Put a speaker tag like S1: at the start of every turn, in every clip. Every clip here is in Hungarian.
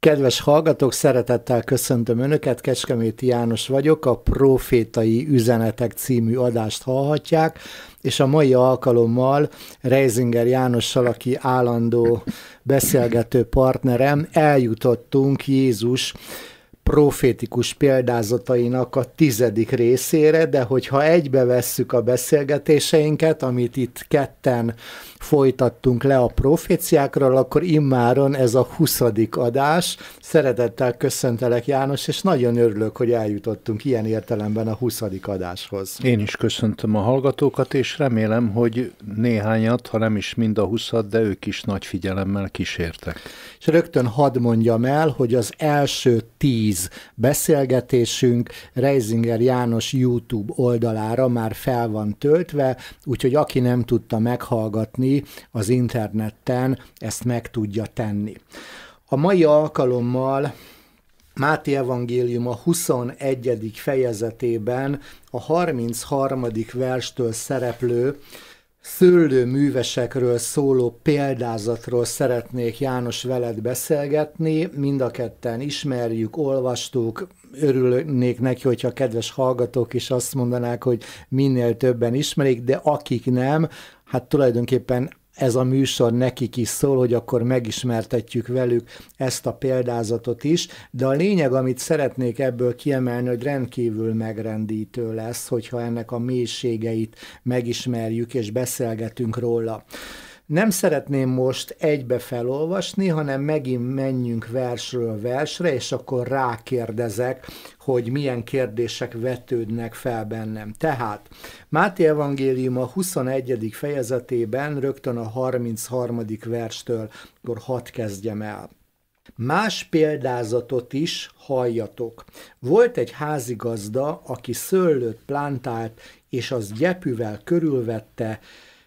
S1: Kedves hallgatók, szeretettel köszöntöm Önöket, Kecskeméti János vagyok, a Profétai Üzenetek című adást hallhatják, és a mai alkalommal Reisinger Jánossal, aki állandó beszélgető partnerem, eljutottunk Jézus profétikus példázatainak a tizedik részére, de hogyha egybe vesszük a beszélgetéseinket, amit itt ketten folytattunk le a proféciákról, akkor immáron ez a huszadik adás. Szeretettel köszöntelek János, és nagyon örülök, hogy eljutottunk ilyen értelemben a huszadik adáshoz. Én is köszöntöm a hallgatókat, és remélem,
S2: hogy néhányat, ha nem is mind a huszad, de ők is nagy figyelemmel kísértek.
S1: És rögtön hadd mondjam el, hogy az első tíz quiz beszélgetésünk Reisinger János YouTube oldalára már fel van töltve, úgyhogy aki nem tudta meghallgatni az interneten, ezt meg tudja tenni. A mai alkalommal Máté Evangélium a 21. fejezetében a 33. verstől szereplő szőlőművesekről szóló példázatról szeretnék János veled beszélgetni. Mind a ketten ismerjük, olvastuk, örülnék neki, hogyha a kedves hallgatók is azt mondanák, hogy minél többen ismerik, de akik nem, hát tulajdonképpen ez a műsor nekik is szól, hogy akkor megismertetjük velük ezt a példázatot is, de a lényeg, amit szeretnék ebből kiemelni, hogy rendkívül megrendítő lesz, hogyha ennek a mélységeit megismerjük és beszélgetünk róla. Nem szeretném most egybe felolvasni, hanem megint menjünk versről versre, és akkor rákérdezek, hogy milyen kérdések vetődnek fel bennem. Tehát Máté Evangélium a 21. fejezetében rögtön a 33. verstől, akkor hat kezdjem el. Más példázatot is halljatok. Volt egy házigazda, aki szőlőt plántált, és az gyepűvel körülvette,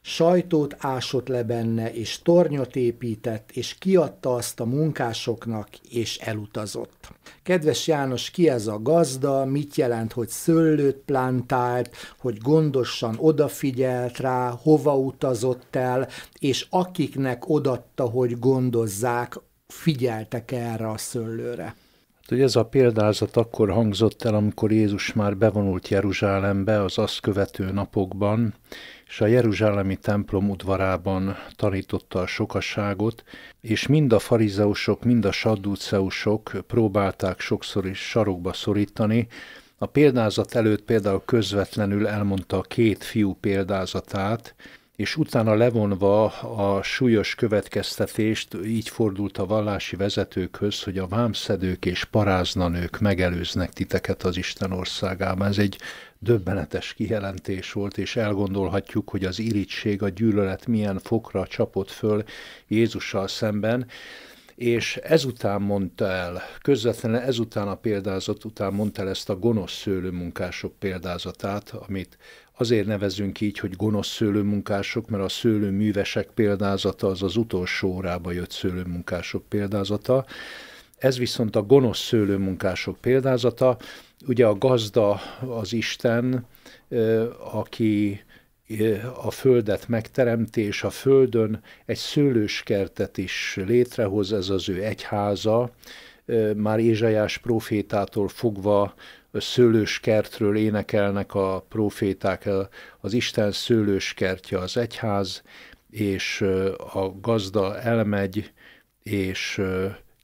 S1: sajtót ásott le benne, és tornyot épített, és kiadta azt a munkásoknak, és elutazott. Kedves János, ki ez a gazda, mit jelent, hogy szőlőt plantált, hogy gondosan odafigyelt rá, hova utazott el, és akiknek odatta, hogy gondozzák, figyeltek erre a szőlőre. Hát,
S2: hogy ez a példázat akkor hangzott el, amikor Jézus már bevonult Jeruzsálembe az azt követő napokban, és a Jeruzsálemi templom udvarában tanította a sokasságot, és mind a farizeusok, mind a sadduceusok próbálták sokszor is sarokba szorítani. A példázat előtt például közvetlenül elmondta a két fiú példázatát, és utána levonva a súlyos következtetést így fordult a vallási vezetőkhöz, hogy a vámszedők és paráznanők megelőznek titeket az Isten országában. Ez egy döbbenetes kijelentés volt, és elgondolhatjuk, hogy az irítség, a gyűlölet milyen fokra csapott föl Jézussal szemben, és ezután mondta el, közvetlenül ezután a példázat után mondta el ezt a gonosz szőlőmunkások példázatát, amit Azért nevezünk így, hogy gonosz szőlőmunkások, mert a szőlőművesek példázata az az utolsó órába jött szőlőmunkások példázata. Ez viszont a gonosz szőlőmunkások példázata. Ugye a gazda az Isten, aki a földet megteremti, és a földön egy szőlőskertet is létrehoz, ez az ő egyháza, már Ézsajás profétától fogva szőlőskertről énekelnek a proféták, az Isten szőlőskertje az egyház, és a gazda elmegy, és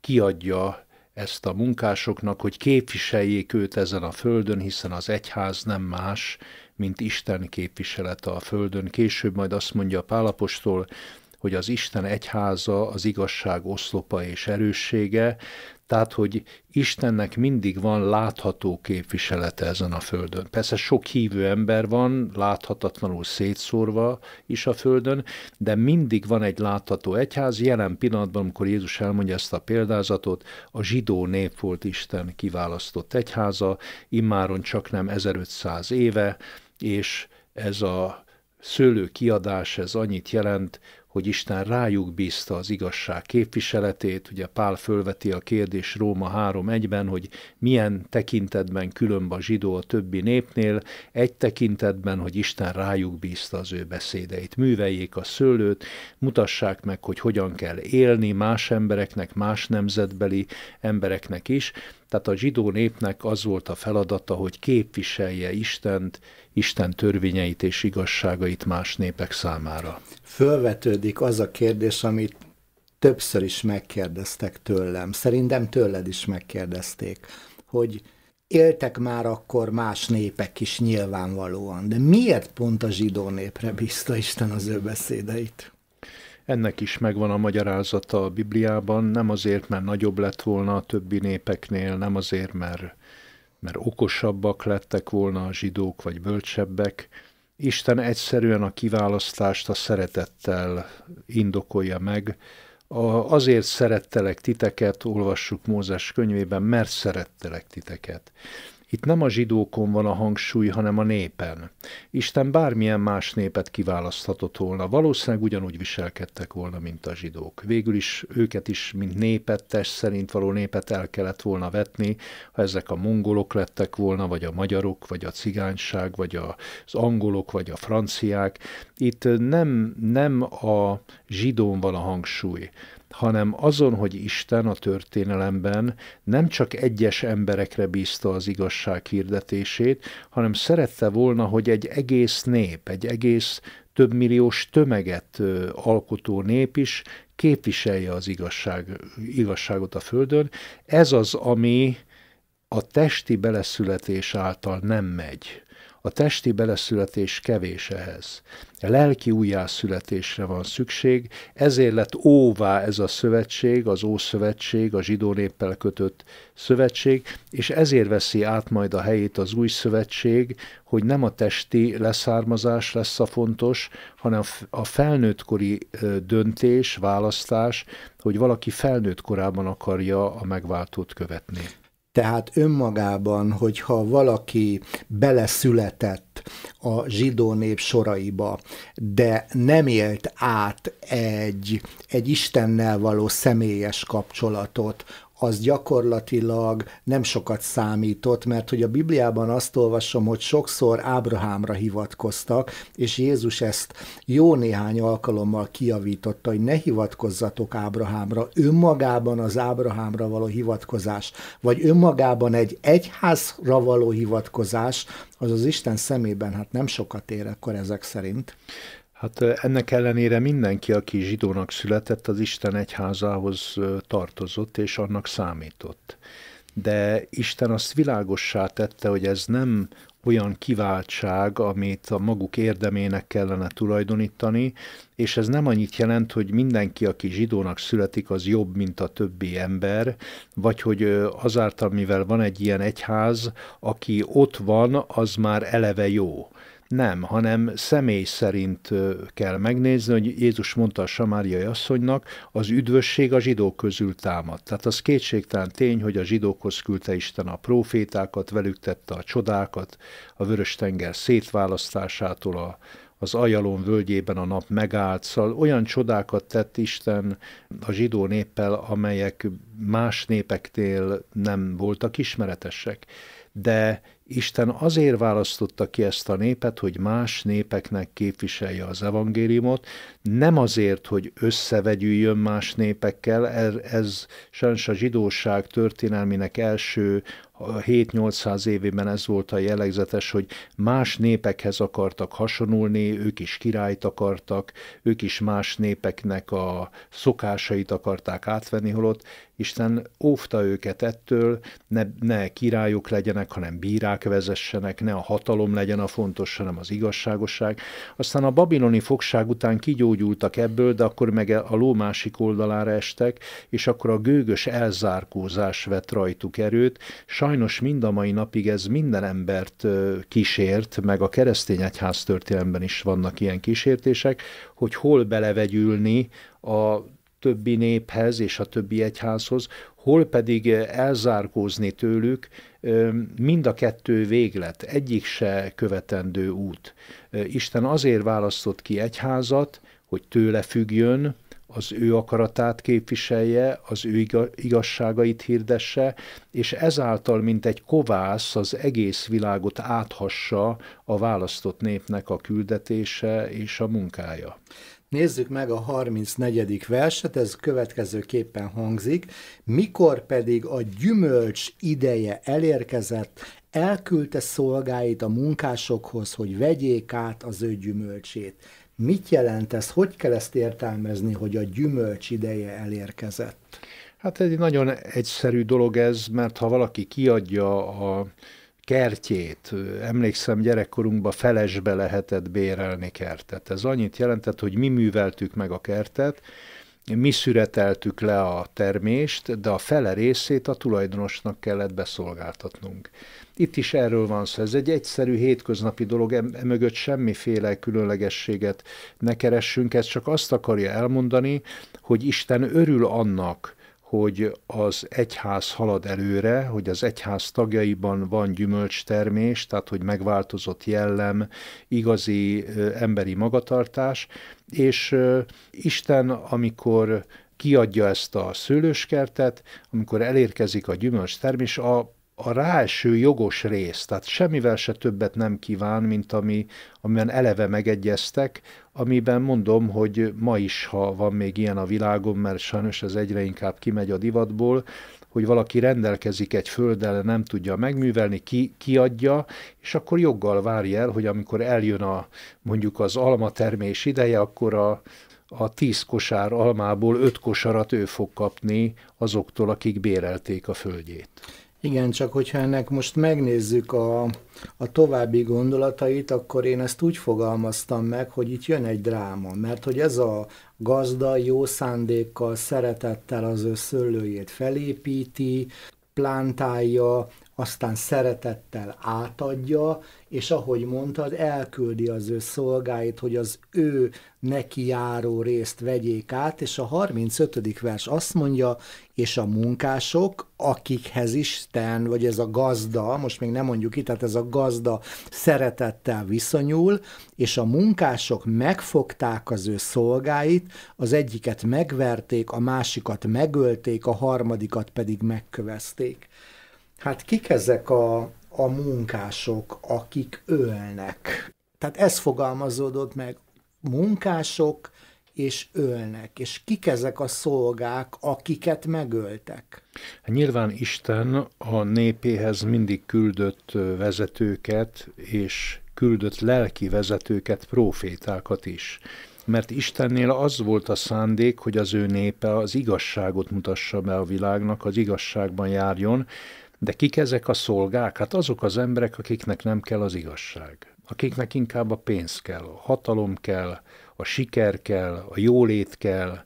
S2: kiadja ezt a munkásoknak, hogy képviseljék őt ezen a földön, hiszen az egyház nem más, mint Isten képviselete a földön. Később majd azt mondja a Pálapostól, hogy az Isten egyháza az igazság oszlopa és erőssége, tehát, hogy Istennek mindig van látható képviselete ezen a földön. Persze sok hívő ember van, láthatatlanul szétszórva is a földön, de mindig van egy látható egyház. Jelen pillanatban, amikor Jézus elmondja ezt a példázatot, a zsidó nép volt Isten kiválasztott egyháza, immáron csak nem 1500 éve, és ez a szőlő kiadás, ez annyit jelent, hogy Isten rájuk bízta az igazság képviseletét. Ugye Pál fölveti a kérdés Róma 3.1-ben, hogy milyen tekintetben különb a zsidó a többi népnél, egy tekintetben, hogy Isten rájuk bízta az ő beszédeit. Műveljék a szőlőt, mutassák meg, hogy hogyan kell élni más embereknek, más nemzetbeli embereknek is. Tehát a zsidó népnek az volt a feladata, hogy képviselje Istent, Isten törvényeit és igazságait más népek
S1: számára fölvetődik az a kérdés, amit többször is megkérdeztek tőlem, szerintem tőled is megkérdezték, hogy éltek már akkor más népek is nyilvánvalóan, de miért pont a zsidó népre bízta Isten
S2: az ő beszédeit? Ennek is megvan a magyarázata a Bibliában, nem azért, mert nagyobb lett volna a többi népeknél, nem azért, mert, mert okosabbak lettek volna a zsidók, vagy bölcsebbek, Isten egyszerűen a kiválasztást a szeretettel indokolja meg. A, azért szerettelek titeket, olvassuk Mózes könyvében, mert szerettelek titeket. Itt nem a zsidókon van a hangsúly, hanem a népen. Isten bármilyen más népet kiválaszthatott volna, valószínűleg ugyanúgy viselkedtek volna, mint a zsidók. Végül is őket is, mint népet, test szerint való népet el kellett volna vetni, ha ezek a mongolok lettek volna, vagy a magyarok, vagy a cigányság, vagy az angolok, vagy a franciák. Itt nem, nem a zsidón van a hangsúly, hanem azon, hogy Isten a történelemben nem csak egyes emberekre bízta az igazság hirdetését, hanem szerette volna, hogy egy egész nép, egy egész több milliós tömeget alkotó nép is képviselje az igazság, igazságot a Földön. Ez az, ami a testi beleszületés által nem megy a testi beleszületés kevés ehhez. A lelki újjászületésre van szükség, ezért lett óvá ez a szövetség, az Ószövetség, a zsidó néppel kötött szövetség, és ezért veszi át majd a helyét az új szövetség, hogy nem a testi leszármazás lesz a fontos, hanem a felnőttkori döntés, választás, hogy valaki felnőtt korában
S1: akarja a megváltót követni. Tehát önmagában, hogyha valaki beleszületett a zsidó nép soraiba, de nem élt át egy, egy Istennel való személyes kapcsolatot, az gyakorlatilag nem sokat számított, mert hogy a Bibliában azt olvasom, hogy sokszor Ábrahámra hivatkoztak, és Jézus ezt jó néhány alkalommal kiavította, hogy ne hivatkozzatok Ábrahámra. Önmagában az Ábrahámra való hivatkozás, vagy önmagában egy egyházra való hivatkozás, az az Isten szemében hát nem sokat ér akkor ezek szerint. Hát
S2: ennek ellenére mindenki, aki zsidónak született, az Isten egyházához tartozott és annak számított. De Isten azt világossá tette, hogy ez nem olyan kiváltság, amit a maguk érdemének kellene tulajdonítani, és ez nem annyit jelent, hogy mindenki, aki zsidónak születik, az jobb, mint a többi ember, vagy hogy azáltal, mivel van egy ilyen egyház, aki ott van, az már eleve jó. Nem, hanem személy szerint kell megnézni, hogy Jézus mondta a samáriai asszonynak, az üdvösség a zsidók közül támad. Tehát az kétségtelen tény, hogy a zsidókhoz küldte Isten a profétákat, velük tette a csodákat, a Vörös-tenger szétválasztásától a az Ajalon völgyében a nap megállt, szóval olyan csodákat tett Isten a zsidó néppel, amelyek más népektél nem voltak ismeretesek. De Isten azért választotta ki ezt a népet, hogy más népeknek képviselje az evangéliumot, nem azért, hogy összevegyüljön más népekkel, ez sajnos a zsidóság történelmének első 7-800 évében ez volt a jellegzetes, hogy más népekhez akartak hasonulni, ők is királyt akartak, ők is más népeknek a szokásait akarták átvenni, holott Isten óvta őket ettől, ne, ne királyok legyenek, hanem bírák vezessenek, ne a hatalom legyen a fontos, hanem az igazságosság. Aztán a babiloni fogság után kigyógyultak ebből, de akkor meg a ló másik oldalára estek, és akkor a gőgös elzárkózás vett rajtuk erőt. Sajnos mind a mai napig ez minden embert kísért, meg a keresztény egyház történelemben is vannak ilyen kísértések, hogy hol belevegyülni a többi néphez és a többi egyházhoz, hol pedig eh, elzárkózni tőlük, eh, mind a kettő véglet, egyik se követendő út. Eh, Isten azért választott ki egyházat, hogy tőle függjön, az ő akaratát képviselje, az ő igazságait hirdesse, és ezáltal, mint egy kovász, az egész világot áthassa a választott népnek a küldetése és a munkája.
S1: Nézzük meg a 34. verset, ez következőképpen hangzik. Mikor pedig a gyümölcs ideje elérkezett, elküldte szolgáit a munkásokhoz, hogy vegyék át az ő gyümölcsét. Mit jelent ez? Hogy kell ezt értelmezni, hogy a gyümölcs ideje elérkezett? Hát
S2: egy nagyon egyszerű dolog ez, mert ha valaki kiadja a kertjét, emlékszem gyerekkorunkban felesbe lehetett bérelni kertet. Ez annyit jelentett, hogy mi műveltük meg a kertet, mi szüreteltük le a termést, de a fele részét a tulajdonosnak kellett beszolgáltatnunk. Itt is erről van szó. Ez egy egyszerű hétköznapi dolog, emögött semmiféle különlegességet ne keressünk, ez csak azt akarja elmondani, hogy Isten örül annak, hogy az egyház halad előre, hogy az egyház tagjaiban van gyümölcstermés, tehát hogy megváltozott jellem, igazi emberi magatartás, és Isten, amikor kiadja ezt a szőlőskertet, amikor elérkezik a gyümölcstermés, a a ráeső jogos rész, tehát semmivel se többet nem kíván, mint ami, amiben eleve megegyeztek, amiben mondom, hogy ma is, ha van még ilyen a világon, mert sajnos ez egyre inkább kimegy a divatból, hogy valaki rendelkezik egy földdel, nem tudja megművelni, ki, kiadja, és akkor joggal várja el, hogy amikor eljön a, mondjuk az alma termés ideje, akkor a, a tíz kosár almából öt kosarat ő fog kapni azoktól, akik bérelték a földjét.
S1: Igen, csak hogyha ennek most megnézzük a, a további gondolatait, akkor én ezt úgy fogalmaztam meg, hogy itt jön egy dráma, mert hogy ez a gazda jó szándékkal, szeretettel az ő szőlőjét felépíti, plántálja, aztán szeretettel átadja, és ahogy mondtad, elküldi az ő szolgáit, hogy az ő neki járó részt vegyék át, és a 35. vers azt mondja, és a munkások, akikhez Isten, vagy ez a gazda, most még nem mondjuk itt, tehát ez a gazda szeretettel viszonyul, és a munkások megfogták az ő szolgáit, az egyiket megverték, a másikat megölték, a harmadikat pedig megkövezték. Hát kik ezek a, a munkások, akik ölnek. Tehát ez fogalmazódott meg, munkások és ölnek, és kik ezek a szolgák, akiket megöltek?
S2: nyilván Isten a népéhez mindig küldött vezetőket, és küldött lelki vezetőket, profétákat is mert Istennél az volt a szándék, hogy az ő népe az igazságot mutassa be a világnak, az igazságban járjon, de kik ezek a szolgák? Hát azok az emberek, akiknek nem kell az igazság. Akiknek inkább a pénz kell, a hatalom kell, a siker kell, a jólét kell,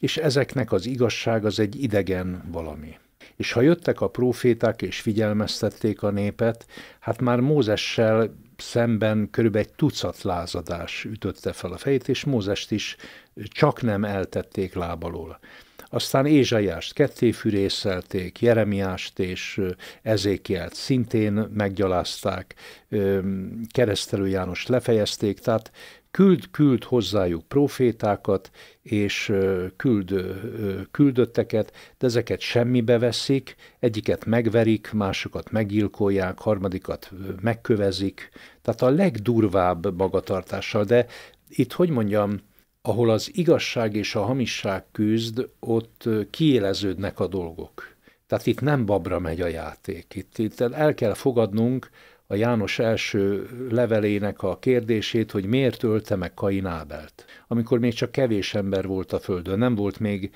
S2: és ezeknek az igazság az egy idegen valami. És ha jöttek a próféták és figyelmeztették a népet, hát már Mózessel szemben körülbelül egy tucat lázadás ütötte fel a fejét, és Mózest is csak nem eltették lábalól. Aztán Ézsaiást ketté fűrészelték, Jeremiást és Ezékielt szintén meggyalázták, keresztelő János lefejezték, tehát küld, küld hozzájuk profétákat, és küld, küldötteket, de ezeket semmibe veszik, egyiket megverik, másokat meggyilkolják, harmadikat megkövezik, tehát a legdurvább magatartással, de itt, hogy mondjam, ahol az igazság és a hamisság küzd, ott kiéleződnek a dolgok. Tehát itt nem babra megy a játék. Itt, itt el kell fogadnunk a János első levelének a kérdését, hogy miért ölte meg Kain Ábelt. Amikor még csak kevés ember volt a földön, nem volt még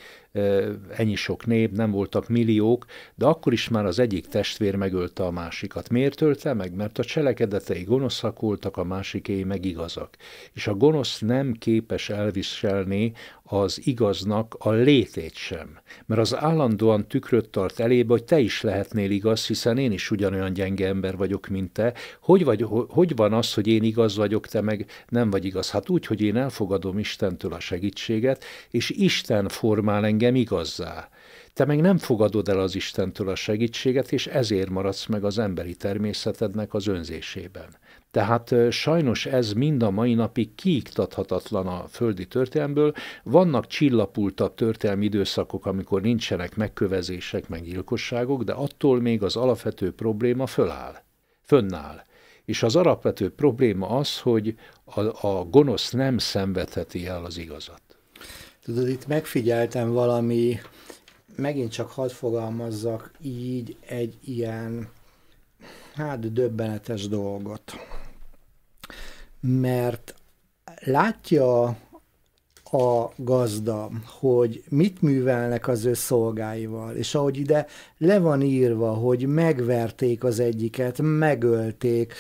S2: ennyi sok nép, nem voltak milliók, de akkor is már az egyik testvér megölte a másikat. Miért ölte meg? Mert a cselekedetei gonoszak voltak, a másikéi meg igazak. És a gonosz nem képes elviselni az igaznak a létét sem. Mert az állandóan tükröt tart elébe, hogy te is lehetnél igaz, hiszen én is ugyanolyan gyenge ember vagyok, mint te. Hogy, vagy, hogy van az, hogy én igaz vagyok, te meg nem vagy igaz? Hát úgy, hogy én elfogadom Istentől a segítséget, és Isten formál engem engem igazzá. Te meg nem fogadod el az Istentől a segítséget, és ezért maradsz meg az emberi természetednek az önzésében. Tehát sajnos ez mind a mai napig kiiktathatatlan a földi történelmből. Vannak csillapultabb történelmi időszakok, amikor nincsenek megkövezések, meg gyilkosságok, de attól még az alapvető probléma föláll, fönnáll. És az alapvető probléma az, hogy a, a gonosz nem szenvedheti el az igazat.
S1: Tudod, itt megfigyeltem valami, megint csak hadd fogalmazzak így egy ilyen, hát döbbenetes dolgot. Mert látja a gazda, hogy mit művelnek az ő szolgáival, és ahogy ide le van írva, hogy megverték az egyiket, megölték,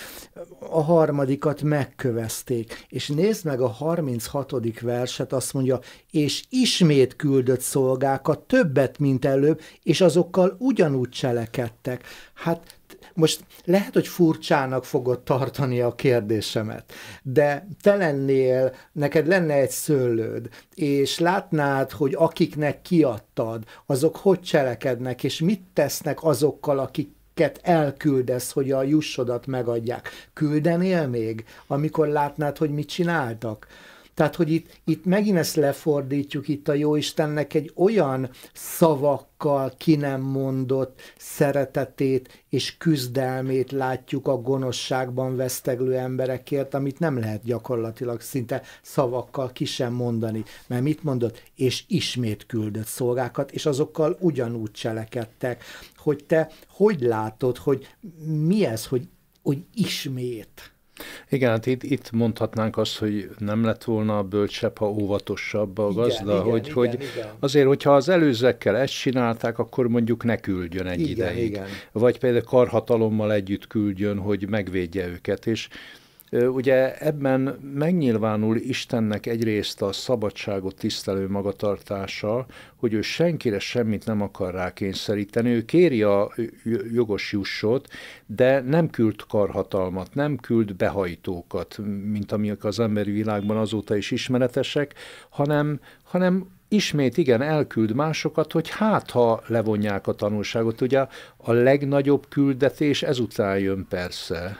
S1: a harmadikat megkövezték, és nézd meg a 36. verset, azt mondja, és ismét küldött szolgákat többet, mint előbb, és azokkal ugyanúgy cselekedtek. Hát most lehet, hogy furcsának fogod tartani a kérdésemet, de te lennél, neked lenne egy szőlőd, és látnád, hogy akiknek kiadtad, azok hogy cselekednek, és mit tesznek azokkal, akik akiket elküldesz, hogy a jussodat megadják. Küldenél még, amikor látnád, hogy mit csináltak? Tehát, hogy itt, itt megint ezt lefordítjuk, itt a Jóistennek egy olyan szavakkal ki nem mondott szeretetét és küzdelmét látjuk a gonoszságban veszteglő emberekért, amit nem lehet gyakorlatilag szinte szavakkal ki sem mondani. Mert mit mondott? És ismét küldött szolgákat, és azokkal ugyanúgy cselekedtek. Hogy te hogy látod, hogy mi ez, hogy, hogy ismét?
S2: Igen, hát itt, itt mondhatnánk azt, hogy nem lett volna bölcsebb, ha óvatosabb a gazda, igen, hogy, igen, hogy igen. azért, hogyha az előzekkel ezt csinálták, akkor mondjuk ne küldjön egy igen, ideig. Igen. Vagy például karhatalommal együtt küldjön, hogy megvédje őket, és Ugye ebben megnyilvánul Istennek egyrészt a szabadságot tisztelő magatartása, hogy ő senkire semmit nem akar rákényszeríteni, ő kéri a jogos jussot, de nem küld karhatalmat, nem küld behajtókat, mint amik az emberi világban azóta is ismeretesek, hanem, hanem ismét igen elküld másokat, hogy hát ha levonják a tanulságot. Ugye a legnagyobb küldetés ezután jön persze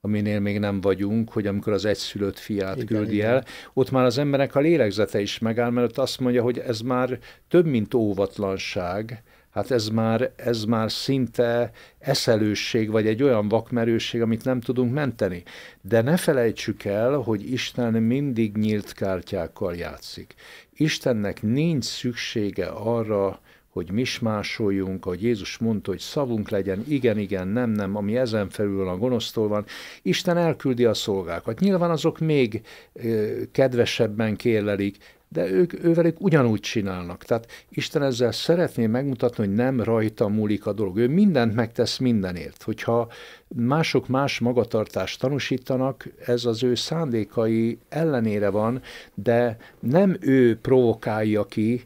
S2: aminél még nem vagyunk, hogy amikor az egyszülött fiát igen, küldi igen. el, ott már az embernek a lélegzete is megáll, mert ott azt mondja, hogy ez már több, mint óvatlanság, hát ez már, ez már szinte eszelősség, vagy egy olyan vakmerőség, amit nem tudunk menteni. De ne felejtsük el, hogy Isten mindig nyílt kártyákkal játszik. Istennek nincs szüksége arra, hogy mismásoljunk, ahogy Jézus mondta, hogy szavunk legyen, igen, igen, nem, nem, ami ezen felül a gonosztól van. Isten elküldi a szolgákat. Nyilván azok még ö, kedvesebben kérlelik, de ők ővelük ugyanúgy csinálnak. Tehát Isten ezzel szeretné megmutatni, hogy nem rajta múlik a dolog. Ő mindent megtesz mindenért. Hogyha mások más magatartást tanúsítanak, ez az ő szándékai ellenére van, de nem ő provokálja ki,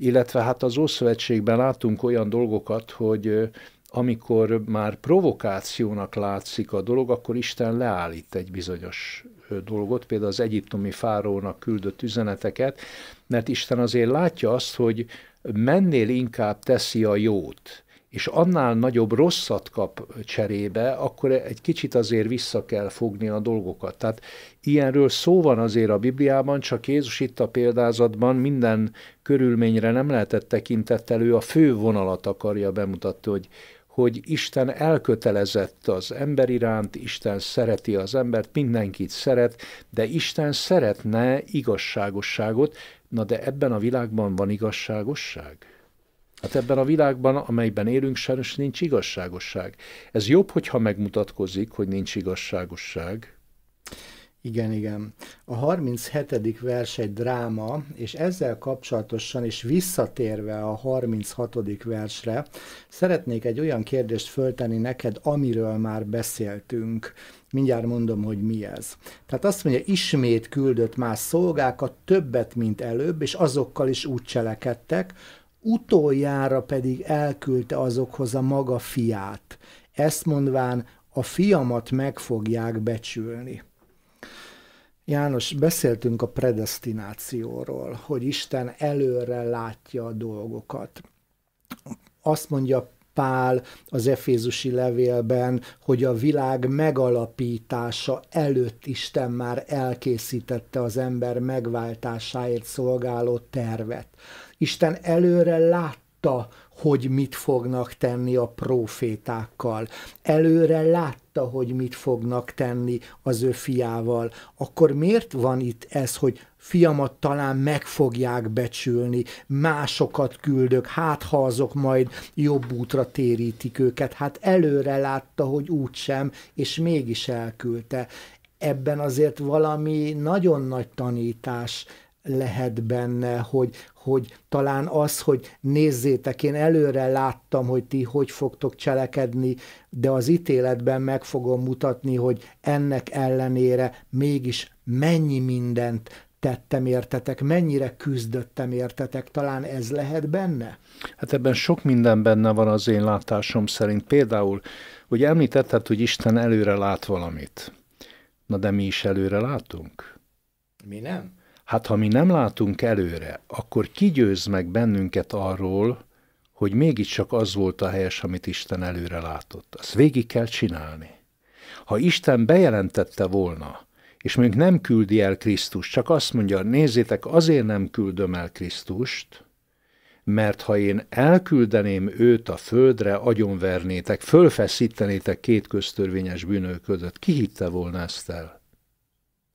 S2: illetve hát az Ószövetségben látunk olyan dolgokat, hogy amikor már provokációnak látszik a dolog, akkor Isten leállít egy bizonyos dolgot, például az egyiptomi fárónak küldött üzeneteket, mert Isten azért látja azt, hogy mennél inkább teszi a jót, és annál nagyobb rosszat kap cserébe, akkor egy kicsit azért vissza kell fogni a dolgokat. Tehát ilyenről szó van azért a Bibliában, csak Jézus itt a példázatban minden körülményre nem lehetett tekintett elő, a fő vonalat akarja bemutatni, hogy, hogy Isten elkötelezett az ember iránt, Isten szereti az embert, mindenkit szeret, de Isten szeretne igazságosságot, na de ebben a világban van igazságosság? Hát ebben a világban, amelyben élünk, sajnos nincs igazságosság. Ez jobb, hogyha megmutatkozik, hogy nincs
S1: igazságosság. Igen, igen. A 37. vers egy dráma, és ezzel kapcsolatosan is visszatérve a 36. versre, szeretnék egy olyan kérdést föltenni neked, amiről már beszéltünk. Mindjárt mondom, hogy mi ez. Tehát azt mondja, ismét küldött más szolgákat, többet, mint előbb, és azokkal is úgy cselekedtek, utoljára pedig elküldte azokhoz a maga fiát, ezt mondván a fiamat meg fogják becsülni. János, beszéltünk a predestinációról, hogy Isten előre látja a dolgokat. Azt mondja Pál az Efézusi levélben, hogy a világ megalapítása előtt Isten már elkészítette az ember megváltásáért szolgáló tervet. Isten előre látta, hogy mit fognak tenni a profétákkal. Előre látta, hogy mit fognak tenni az ő fiával. Akkor miért van itt ez, hogy fiamat talán meg fogják becsülni, másokat küldök, hát ha azok majd jobb útra térítik őket. Hát előre látta, hogy úgysem, és mégis elküldte. Ebben azért valami nagyon nagy tanítás lehet benne, hogy, hogy talán az, hogy nézzétek, én előre láttam, hogy ti hogy fogtok cselekedni, de az ítéletben meg fogom mutatni, hogy ennek ellenére mégis mennyi mindent tettem értetek, mennyire küzdöttem értetek, talán ez lehet benne?
S2: Hát ebben sok minden benne van az én látásom szerint. Például, hogy említetted, hogy Isten előre lát valamit. Na de mi is előre látunk? Mi nem? Hát ha mi nem látunk előre, akkor kigyőz meg bennünket arról, hogy mégiscsak az volt a helyes, amit Isten előre látott. Azt végig kell csinálni. Ha Isten bejelentette volna, és még nem küldi el Krisztust, csak azt mondja, nézzétek, azért nem küldöm el Krisztust, mert ha én elküldeném őt a földre, agyonvernétek, fölfeszítenétek két köztörvényes bűnölködött, ki hitte volna ezt el?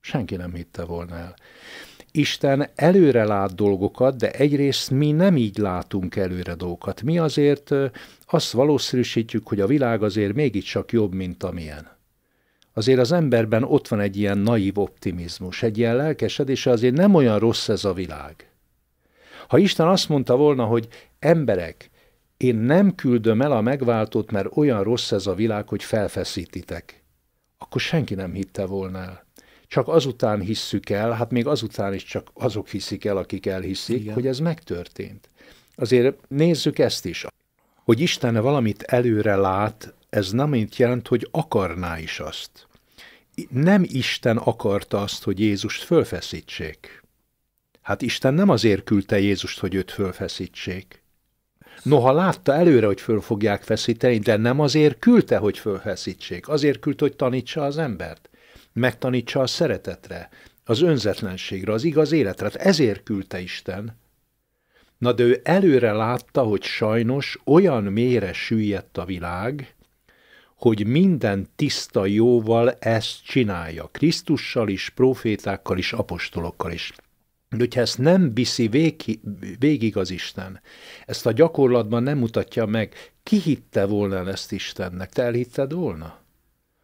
S2: Senki nem hitte volna el. Isten előre lát dolgokat, de egyrészt mi nem így látunk előre dolgokat. Mi azért azt valószínűsítjük, hogy a világ azért mégiscsak jobb, mint amilyen. Azért az emberben ott van egy ilyen naív optimizmus, egy ilyen lelkesedése, azért nem olyan rossz ez a világ. Ha Isten azt mondta volna, hogy emberek, én nem küldöm el a megváltót, mert olyan rossz ez a világ, hogy felfeszítitek, akkor senki nem hitte volna el csak azután hisszük el, hát még azután is csak azok hiszik el, akik elhiszik, Igen. hogy ez megtörtént. Azért nézzük ezt is. Hogy Isten valamit előre lát, ez nem mint jelent, hogy akarná is azt. Nem Isten akarta azt, hogy Jézust fölfeszítsék. Hát Isten nem azért küldte Jézust, hogy őt fölfeszítsék. Noha látta előre, hogy föl fogják feszíteni, de nem azért küldte, hogy fölfeszítsék. Azért küldte, hogy tanítsa az embert megtanítsa a szeretetre, az önzetlenségre, az igaz életre. Hát ezért küldte Isten. Na de ő előre látta, hogy sajnos olyan mélyre süllyedt a világ, hogy minden tiszta jóval ezt csinálja, Krisztussal is, profétákkal is, apostolokkal is. De hogyha ezt nem viszi végig, végig az Isten, ezt a gyakorlatban nem mutatja meg, ki hitte volna ezt Istennek? Te elhitted volna?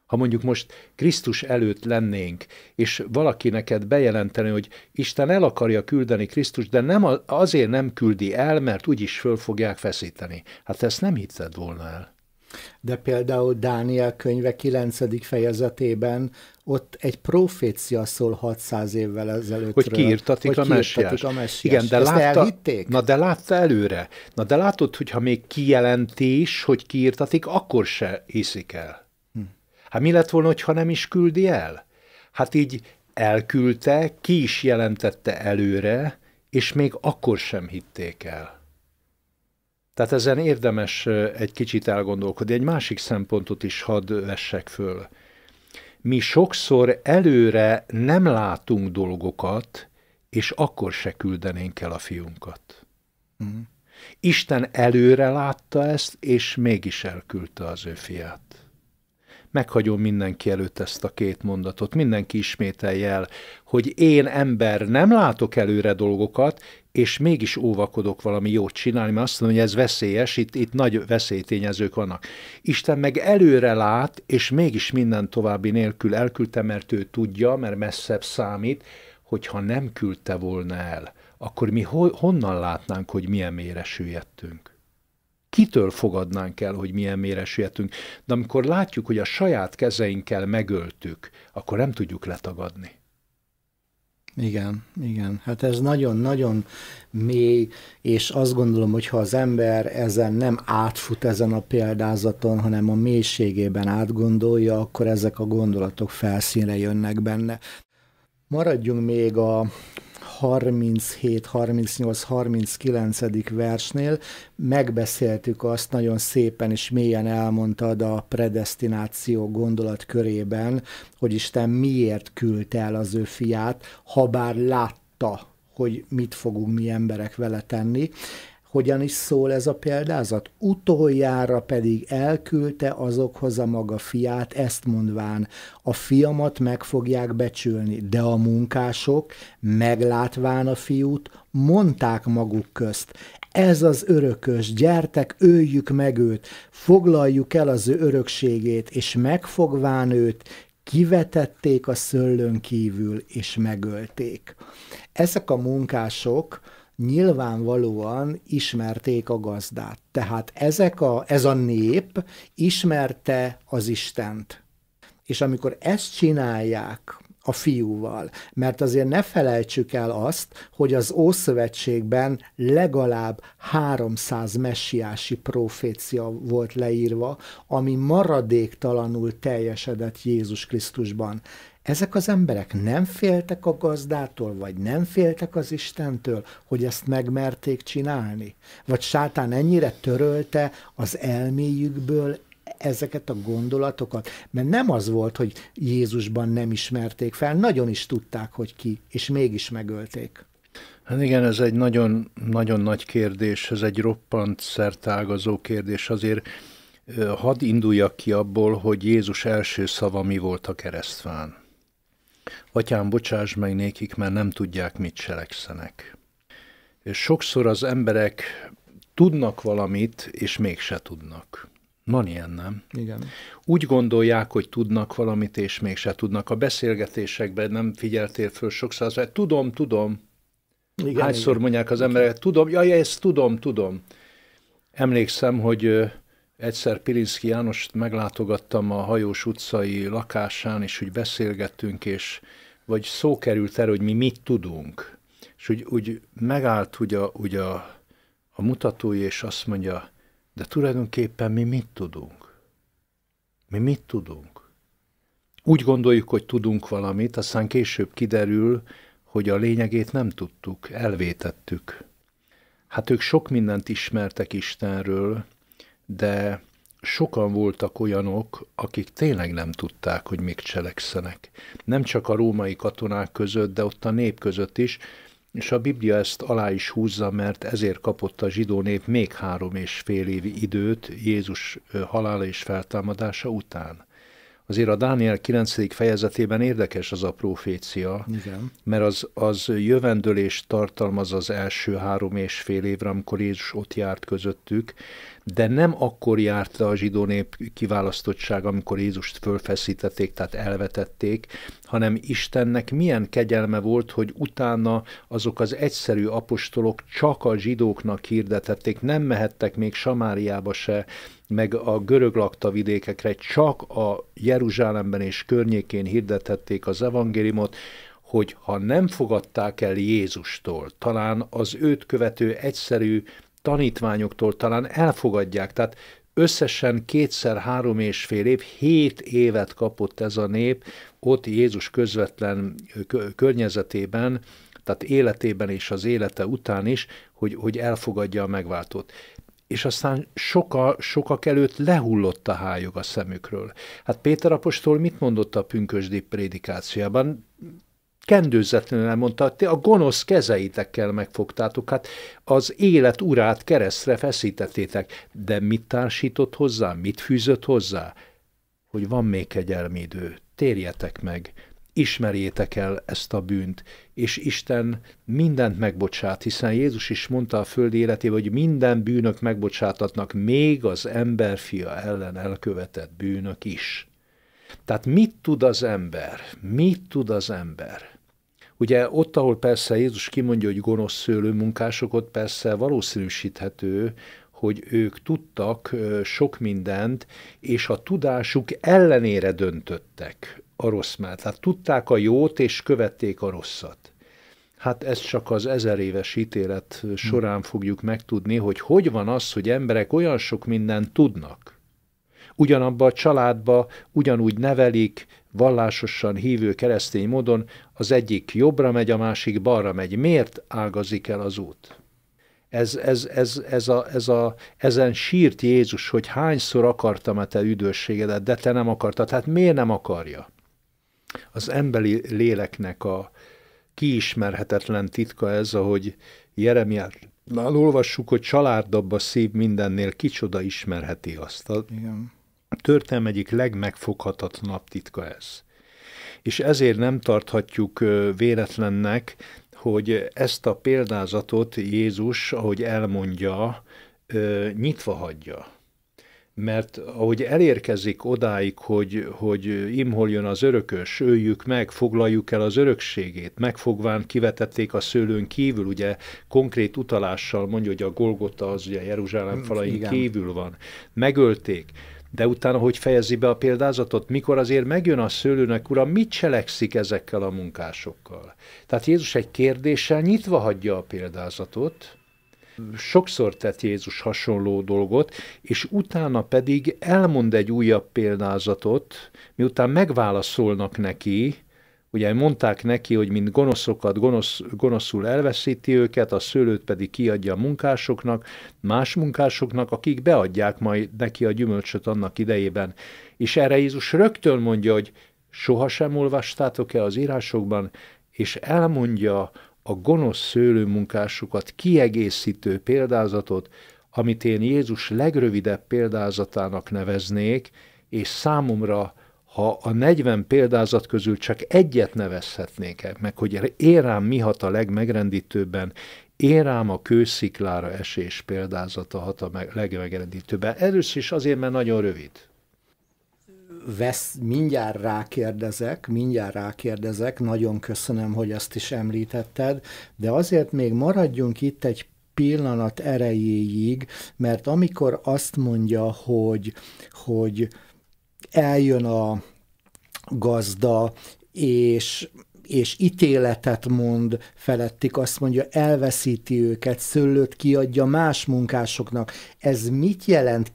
S2: Ha mondjuk most Krisztus előtt lennénk, és valaki neked bejelenteni, hogy Isten el akarja küldeni Krisztus, de nem azért nem küldi el, mert úgyis föl fogják feszíteni. Hát ezt nem hitted volna el.
S1: De például Dániel könyve 9. fejezetében ott egy profécia szól 600 évvel ezelőtt. Hogy kiírtatik hogy a, a messiás. Igen, de Ezt látta,
S2: Na de látta előre. Na de látod, hogyha még kijelentés, hogy kiírtatik, akkor se hiszik el. Hát mi lett volna, ha nem is küldi el? Hát így elküldte, ki is jelentette előre, és még akkor sem hitték el. Tehát ezen érdemes egy kicsit elgondolkodni. Egy másik szempontot is hadd vessek föl. Mi sokszor előre nem látunk dolgokat, és akkor se küldenénk el a fiunkat. Mm. Isten előre látta ezt, és mégis elküldte az ő fiát meghagyom mindenki előtt ezt a két mondatot, mindenki ismételje el, hogy én ember nem látok előre dolgokat, és mégis óvakodok valami jót csinálni, mert azt mondom, hogy ez veszélyes, itt, itt nagy veszélytényezők vannak. Isten meg előre lát, és mégis minden további nélkül elküldte, mert ő tudja, mert messzebb számít, hogyha nem küldte volna el, akkor mi ho- honnan látnánk, hogy milyen mélyre süllyedtünk? kitől fogadnánk el, hogy milyen mélyre sietünk. De amikor látjuk, hogy a saját kezeinkkel megöltük,
S1: akkor nem tudjuk letagadni. Igen, igen. Hát ez nagyon-nagyon mély, és azt gondolom, hogy ha az ember ezen nem átfut ezen a példázaton, hanem a mélységében átgondolja, akkor ezek a gondolatok felszínre jönnek benne. Maradjunk még a 37, 38, 39. versnél megbeszéltük azt, nagyon szépen és mélyen elmondtad a predestináció gondolat körében, hogy Isten miért küldte el az ő fiát, ha bár látta, hogy mit fogunk mi emberek vele tenni hogyan is szól ez a példázat? Utoljára pedig elküldte azokhoz a maga fiát, ezt mondván, a fiamat meg fogják becsülni, de a munkások, meglátván a fiút, mondták maguk közt, ez az örökös, gyertek, öljük meg őt, foglaljuk el az ő örökségét, és megfogván őt, kivetették a szöllön kívül, és megölték. Ezek a munkások, nyilvánvalóan ismerték a gazdát. Tehát ezek a, ez a nép ismerte az Istent. És amikor ezt csinálják a fiúval, mert azért ne felejtsük el azt, hogy az Ószövetségben legalább 300 messiási profécia volt leírva, ami maradéktalanul teljesedett Jézus Krisztusban. Ezek az emberek nem féltek a gazdától, vagy nem féltek az Istentől, hogy ezt megmerték csinálni? Vagy sátán ennyire törölte az elméjükből ezeket a gondolatokat? Mert nem az volt, hogy Jézusban nem ismerték fel, nagyon is tudták, hogy ki, és mégis megölték.
S2: Hát igen, ez egy nagyon, nagyon nagy kérdés, ez egy roppant szertágazó kérdés. Azért hadd induljak ki abból, hogy Jézus első szava mi volt a keresztván. Atyám, bocsáss meg nékik, mert nem tudják, mit cselekszenek. És sokszor az emberek tudnak valamit, és mégse tudnak. Van ilyen, nem? Igen. Úgy gondolják, hogy tudnak valamit, és mégse tudnak. A beszélgetésekben nem figyeltél föl sokszor, az, hogy tudom, tudom. Igen, Hányszor igen. mondják az emberek, tudom, jaj, ezt tudom, tudom. Emlékszem, hogy Egyszer Pirinszki Jánost meglátogattam a Hajós utcai lakásán, és úgy beszélgettünk, és vagy szó került erre, hogy mi mit tudunk. És úgy, úgy megállt a, úgy a, a mutatói, és azt mondja, de tulajdonképpen mi mit tudunk? Mi mit tudunk? Úgy gondoljuk, hogy tudunk valamit, aztán később kiderül, hogy a lényegét nem tudtuk, elvétettük. Hát ők sok mindent ismertek Istenről, de sokan voltak olyanok, akik tényleg nem tudták, hogy mit cselekszenek. Nem csak a római katonák között, de ott a nép között is, és a Biblia ezt alá is húzza, mert ezért kapott a zsidó nép még három és fél évi időt Jézus halála és feltámadása után azért a Dániel 9. fejezetében érdekes az a profécia, Igen. mert az, az jövendőlést tartalmaz az első három és fél évre, amikor Jézus ott járt közöttük, de nem akkor járt le a zsidó nép kiválasztottság, amikor Jézust fölfeszítették, tehát elvetették, hanem Istennek milyen kegyelme volt, hogy utána azok az egyszerű apostolok csak a zsidóknak hirdetették, nem mehettek még Samáriába se, meg a görög lakta vidékekre csak a Jeruzsálemben és környékén hirdetették az evangéliumot, hogy ha nem fogadták el Jézustól, talán az őt követő egyszerű tanítványoktól talán elfogadják. Tehát összesen kétszer három és fél év, hét évet kapott ez a nép ott Jézus közvetlen környezetében, tehát életében és az élete után is, hogy, hogy elfogadja a megváltót és aztán soka, sokak előtt lehullott a hájog a szemükről. Hát Péter Apostol mit mondott a pünkösdi prédikációban? Kendőzetlenül elmondta, hogy a gonosz kezeitekkel megfogtátok, hát az élet urát keresztre feszítettétek, de mit társított hozzá, mit fűzött hozzá? Hogy van még kegyelmi idő, térjetek meg, ismerjétek el ezt a bűnt, és Isten mindent megbocsát, hiszen Jézus is mondta a föld életében, hogy minden bűnök megbocsátatnak, még az ember fia ellen elkövetett bűnök is. Tehát mit tud az ember? Mit tud az ember? Ugye ott, ahol persze Jézus kimondja, hogy gonosz munkások, ott persze valószínűsíthető, hogy ők tudtak sok mindent, és a tudásuk ellenére döntöttek a rossz mellett. Tehát tudták a jót, és követték a rosszat. Hát ezt csak az ezer éves ítélet során fogjuk megtudni, hogy hogy van az, hogy emberek olyan sok mindent tudnak. Ugyanabba a családba ugyanúgy nevelik, vallásosan hívő keresztény módon, az egyik jobbra megy, a másik balra megy. Miért ágazik el az út? Ez, ez, ez, ez a, ez a, ezen sírt Jézus, hogy hányszor akartam a te üdvösségedet, de te nem akartad. Hát miért nem akarja? az emberi léleknek a kiismerhetetlen titka ez, ahogy már olvassuk, hogy a szív mindennél kicsoda ismerheti azt. A Igen. történelm egyik legmegfoghatatlanabb titka ez. És ezért nem tarthatjuk véletlennek, hogy ezt a példázatot Jézus, ahogy elmondja, nyitva hagyja mert ahogy elérkezik odáig, hogy, hogy imhol jön az örökös, öljük meg, foglaljuk el az örökségét, megfogván kivetették a szőlőn kívül, ugye konkrét utalással mondja, hogy a Golgota az ugye Jeruzsálem falain Igen. kívül van, megölték, de utána hogy fejezi be a példázatot, mikor azért megjön a szőlőnek, ura, mit cselekszik ezekkel a munkásokkal? Tehát Jézus egy kérdéssel nyitva hagyja a példázatot, sokszor tett Jézus hasonló dolgot, és utána pedig elmond egy újabb példázatot, miután megválaszolnak neki, Ugye mondták neki, hogy mint gonoszokat gonosz, gonoszul elveszíti őket, a szőlőt pedig kiadja a munkásoknak, más munkásoknak, akik beadják majd neki a gyümölcsöt annak idejében. És erre Jézus rögtön mondja, hogy sohasem olvastátok-e az írásokban, és elmondja a gonosz szőlőmunkásukat kiegészítő példázatot, amit én Jézus legrövidebb példázatának neveznék, és számomra, ha a 40 példázat közül csak egyet nevezhetnék -e, meg, hogy én rám mi hat a legmegrendítőbben, érám rám a kősziklára esés példázata hat a legmegrendítőbben. Először is azért, mert nagyon rövid
S1: vesz, mindjárt rákérdezek, mindjárt rákérdezek, nagyon köszönöm, hogy azt is említetted, de azért még maradjunk itt egy pillanat erejéig, mert amikor azt mondja, hogy, hogy eljön a gazda, és és ítéletet mond felettik, azt mondja, elveszíti őket, szőlőt kiadja más munkásoknak. Ez mit jelent?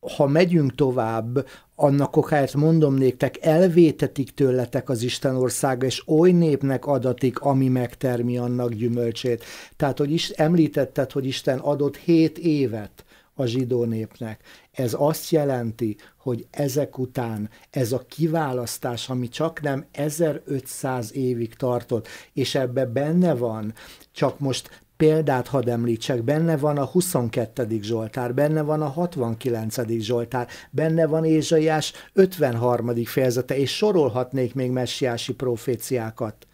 S1: ha megyünk tovább, annak okáért mondom néktek, elvétetik tőletek az Isten országa, és oly népnek adatik, ami megtermi annak gyümölcsét. Tehát, hogy is említetted, hogy Isten adott hét évet a zsidó népnek. Ez azt jelenti, hogy ezek után ez a kiválasztás, ami csak nem 1500 évig tartott, és ebbe benne van, csak most példát hadd említsek, benne van a 22. Zsoltár, benne van a 69. Zsoltár, benne van Ézsaiás 53. fejezete, és sorolhatnék még messiási proféciákat.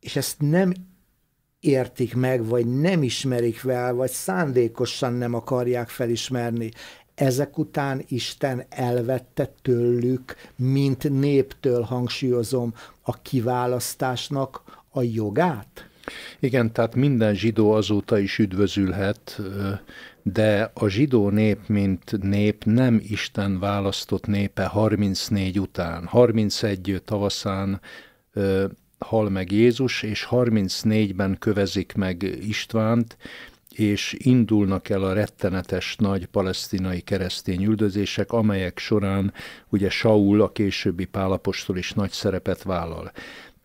S1: És ezt nem értik meg, vagy nem ismerik fel, vagy szándékosan nem akarják felismerni. Ezek után Isten elvette tőlük, mint néptől hangsúlyozom, a kiválasztásnak a jogát. Igen,
S2: tehát minden zsidó azóta is üdvözülhet, de a zsidó nép, mint nép nem Isten választott népe 34 után. 31 tavaszán hal meg Jézus, és 34-ben kövezik meg Istvánt, és indulnak el a rettenetes nagy palesztinai keresztény üldözések, amelyek során ugye Saul, a későbbi pálapostól is nagy szerepet vállal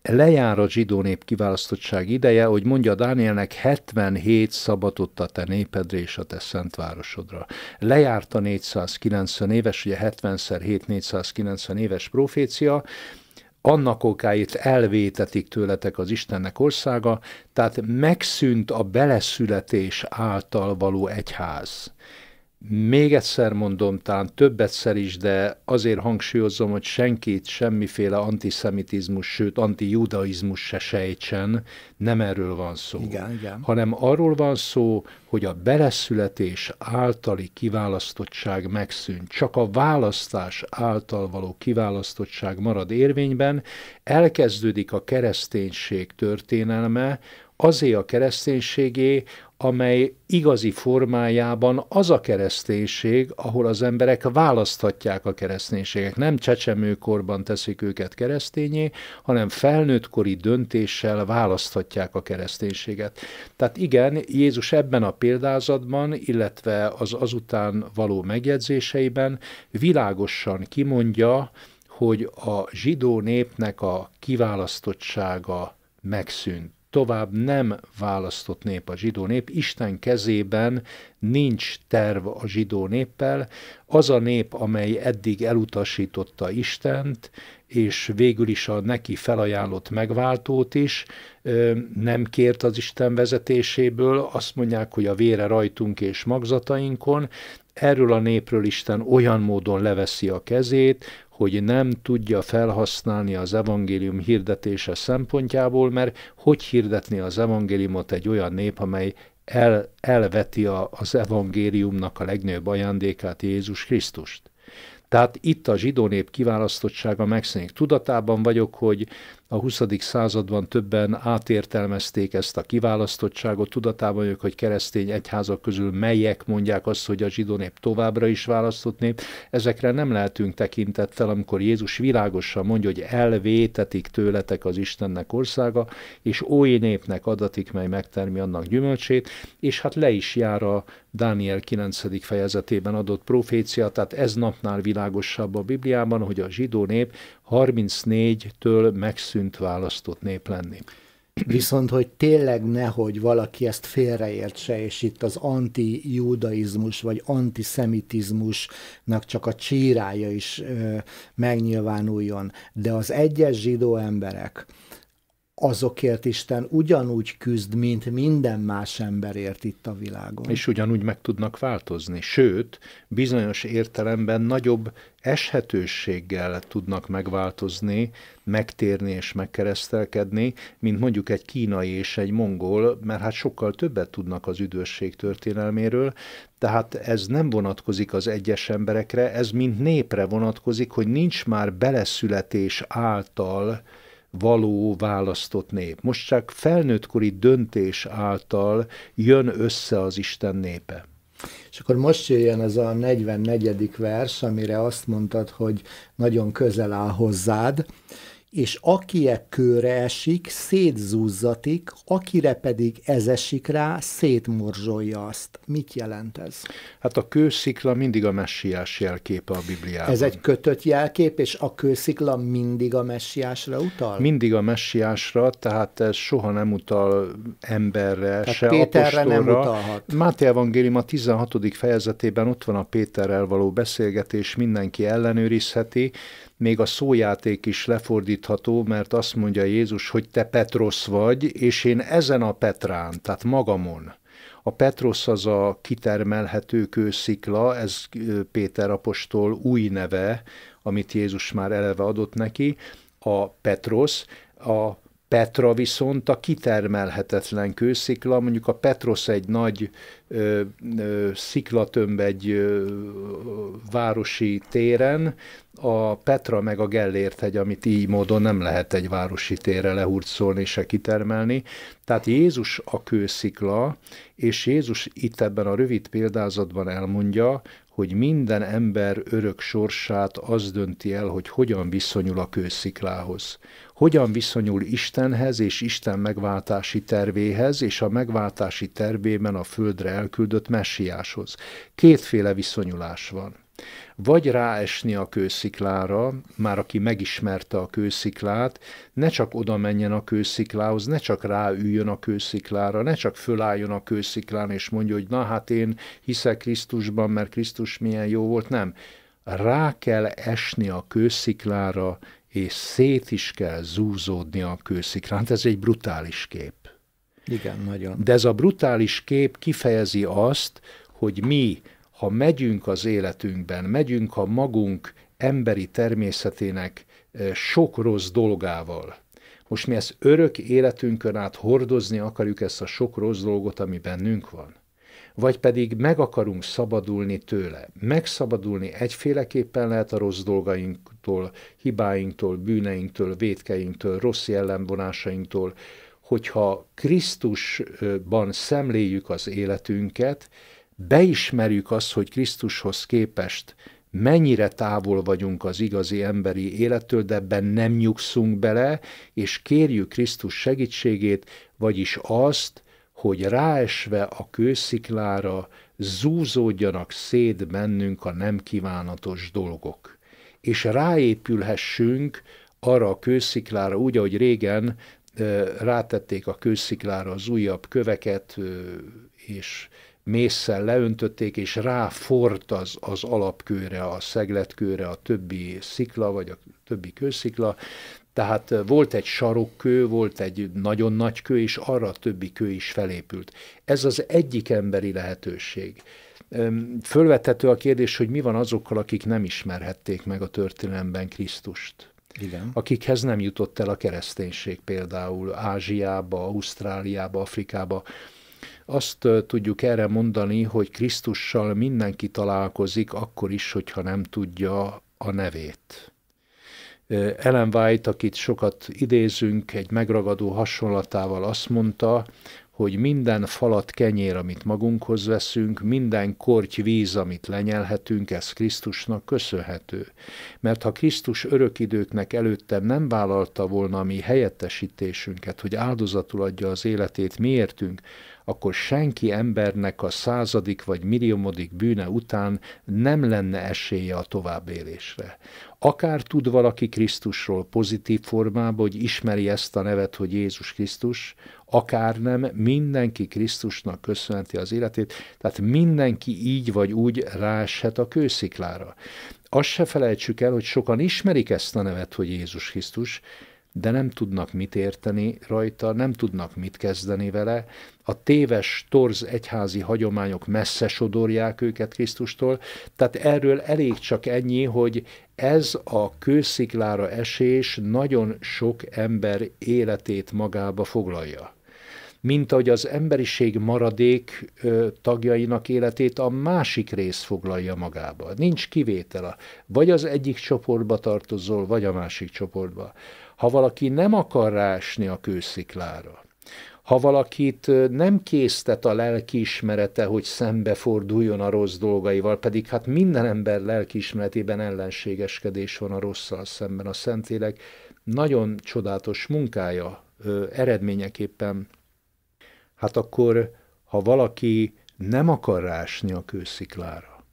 S2: lejár a zsidó nép kiválasztottság ideje, hogy mondja Dánielnek 77 szabatot a te népedre és a te szent városodra. Lejárt a 490 éves, ugye 70-szer 7 490 éves profécia, annak okáit elvétetik tőletek az Istennek országa, tehát megszűnt a beleszületés által való egyház. Még egyszer mondom, talán egyszer is, de azért hangsúlyozom, hogy senkit semmiféle antiszemitizmus, sőt antijudaizmus se sejtsen, nem erről van szó. Igen, igen. Hanem arról van szó, hogy a beleszületés általi kiválasztottság megszűnt. Csak a választás által való kiválasztottság marad érvényben, elkezdődik a kereszténység történelme, azért a kereszténységé, amely igazi formájában az a kereszténység, ahol az emberek választhatják a kereszténységet. Nem csecsemőkorban teszik őket keresztényé, hanem felnőttkori döntéssel választhatják a kereszténységet. Tehát igen, Jézus ebben a példázatban, illetve az azután való megjegyzéseiben világosan kimondja, hogy a zsidó népnek a kiválasztottsága megszűnt tovább nem választott nép a zsidó nép, Isten kezében nincs terv a zsidó néppel, az a nép, amely eddig elutasította Istent, és végül is a neki felajánlott megváltót is, nem kért az Isten vezetéséből, azt mondják, hogy a vére rajtunk és magzatainkon, erről a népről Isten olyan módon leveszi a kezét, hogy nem tudja felhasználni az evangélium hirdetése szempontjából, mert hogy hirdetni az evangéliumot egy olyan nép, amely el, elveti a, az evangéliumnak a legnagyobb ajándékát, Jézus Krisztust. Tehát itt a zsidó nép kiválasztottsága megszűnik. Tudatában vagyok, hogy a 20. században többen átértelmezték ezt a kiválasztottságot, tudatában ők, hogy keresztény egyházak közül melyek mondják azt, hogy a zsidó nép továbbra is választott nép. Ezekre nem lehetünk tekintettel, amikor Jézus világosan mondja, hogy elvétetik tőletek az Istennek országa, és oly népnek adatik, mely megtermi annak gyümölcsét, és hát le is jár a Dániel 9. fejezetében adott profécia, tehát ez napnál világosabb a Bibliában, hogy a zsidó nép 34-től megszűnt választott nép lenni.
S1: Viszont, hogy tényleg nehogy valaki ezt félreértse, és itt az anti-judaizmus vagy antiszemitizmusnak csak a csírája is ö, megnyilvánuljon. De az egyes zsidó emberek, azokért Isten ugyanúgy küzd, mint minden más emberért itt a világon. És
S2: ugyanúgy meg tudnak változni, sőt, bizonyos értelemben nagyobb eshetőséggel tudnak megváltozni, megtérni és megkeresztelkedni, mint mondjuk egy kínai és egy mongol, mert hát sokkal többet tudnak az üdvösség történelméről, tehát ez nem vonatkozik az egyes emberekre, ez mint népre vonatkozik, hogy nincs már beleszületés által való választott nép. Most csak felnőttkori döntés
S1: által jön össze az Isten népe. És akkor most jöjjön ez a 44. vers, amire azt mondtad, hogy nagyon közel áll hozzád és aki e kőre esik, szétzúzzatik, akire pedig ez esik rá, szétmorzsolja azt. Mit jelent ez? Hát a kőszikla
S2: mindig a messiás jelképe a
S1: Bibliában. Ez egy kötött jelkép, és a kőszikla mindig a messiásra utal? Mindig
S2: a messiásra, tehát ez soha nem utal emberre, tehát se Péterre nem utalhat. Máté Evangélium a 16. fejezetében ott van a Péterrel való beszélgetés, mindenki ellenőrizheti, még a szójáték is lefordítható, mert azt mondja Jézus, hogy te Petrosz vagy, és én ezen a Petrán, tehát magamon. A Petrosz az a kitermelhető kőszikla, ez Péter apostol új neve, amit Jézus már eleve adott neki, a Petrosz, a Petra viszont a kitermelhetetlen kőszikla, mondjuk a Petrosz egy nagy ö, ö, sziklatömb egy ö, városi téren, a Petra meg a Gellért hegy, amit így módon nem lehet egy városi térre lehurcolni, se kitermelni. Tehát Jézus a kőszikla, és Jézus itt ebben a rövid példázatban elmondja, hogy minden ember örök sorsát az dönti el, hogy hogyan viszonyul a kősziklához hogyan viszonyul Istenhez és Isten megváltási tervéhez, és a megváltási tervében a földre elküldött messiáshoz. Kétféle viszonyulás van vagy ráesni a kősziklára, már aki megismerte a kősziklát, ne csak oda menjen a kősziklához, ne csak ráüljön a kősziklára, ne csak fölálljon a kősziklán és mondja, hogy na hát én hiszek Krisztusban, mert Krisztus milyen jó volt, nem. Rá kell esni a kősziklára, és szét is kell zúzódni a kőszikrán. Hát ez egy brutális kép. Igen, nagyon. De ez a brutális kép kifejezi azt, hogy mi, ha megyünk az életünkben, megyünk a magunk emberi természetének eh, sok rossz dolgával, most mi ezt örök életünkön át hordozni akarjuk ezt a sok rossz dolgot, ami bennünk van? Vagy pedig meg akarunk szabadulni tőle. Megszabadulni egyféleképpen lehet a rossz dolgaink magunktól, hibáinktól, bűneinktől, védkeinktől, rossz jellemvonásainktól, hogyha Krisztusban szemléljük az életünket, beismerjük azt, hogy Krisztushoz képest mennyire távol vagyunk az igazi emberi élettől, de ebben nem nyugszunk bele, és kérjük Krisztus segítségét, vagyis azt, hogy ráesve a kősziklára zúzódjanak szét bennünk a nem kívánatos dolgok és ráépülhessünk arra a kősziklára, úgy, ahogy régen rátették a kősziklára az újabb köveket, és mésszel leöntötték, és ráfort az, az alapkőre, a szegletkőre, a többi szikla, vagy a többi kőszikla. Tehát volt egy sarokkő, volt egy nagyon nagy kő, és arra a többi kő is felépült. Ez az egyik emberi lehetőség. Fölvethető a kérdés, hogy mi van azokkal, akik nem ismerhették meg a történelemben Krisztust. Igen. akikhez nem jutott el a kereszténység például Ázsiába, Ausztráliába, Afrikába. Azt tudjuk erre mondani, hogy Krisztussal mindenki találkozik, akkor is, hogyha nem tudja a nevét. Ellen White, akit sokat idézünk, egy megragadó hasonlatával azt mondta, hogy minden falat kenyér, amit magunkhoz veszünk, minden korty víz, amit lenyelhetünk, ez Krisztusnak köszönhető. Mert ha Krisztus örök időknek előtte nem vállalta volna a mi helyettesítésünket, hogy áldozatul adja az életét miértünk, akkor senki embernek a századik vagy milliómodik bűne után nem lenne esélye a továbbélésre. Akár tud valaki Krisztusról pozitív formában, hogy ismeri ezt a nevet, hogy Jézus Krisztus, akár nem, mindenki Krisztusnak köszönheti az életét, tehát mindenki így vagy úgy ráeshet a kősziklára. Azt se felejtsük el, hogy sokan ismerik ezt a nevet, hogy Jézus Krisztus, de nem tudnak mit érteni rajta, nem tudnak mit kezdeni vele. A téves, torz egyházi hagyományok messze sodorják őket Krisztustól, tehát erről elég csak ennyi, hogy ez a kősziklára esés nagyon sok ember életét magába foglalja mint ahogy az emberiség maradék ö, tagjainak életét a másik rész foglalja magába. Nincs kivétele. Vagy az egyik csoportba tartozol, vagy a másik csoportba. Ha valaki nem akar rásni a kősziklára, ha valakit nem késztet a lelkiismerete, hogy szembeforduljon a rossz dolgaival, pedig hát minden ember lelkiismeretében ellenségeskedés van a rosszal szemben. A Szentlélek nagyon csodálatos munkája ö, eredményeképpen hát akkor, ha valaki nem akar rásni a kősziklára,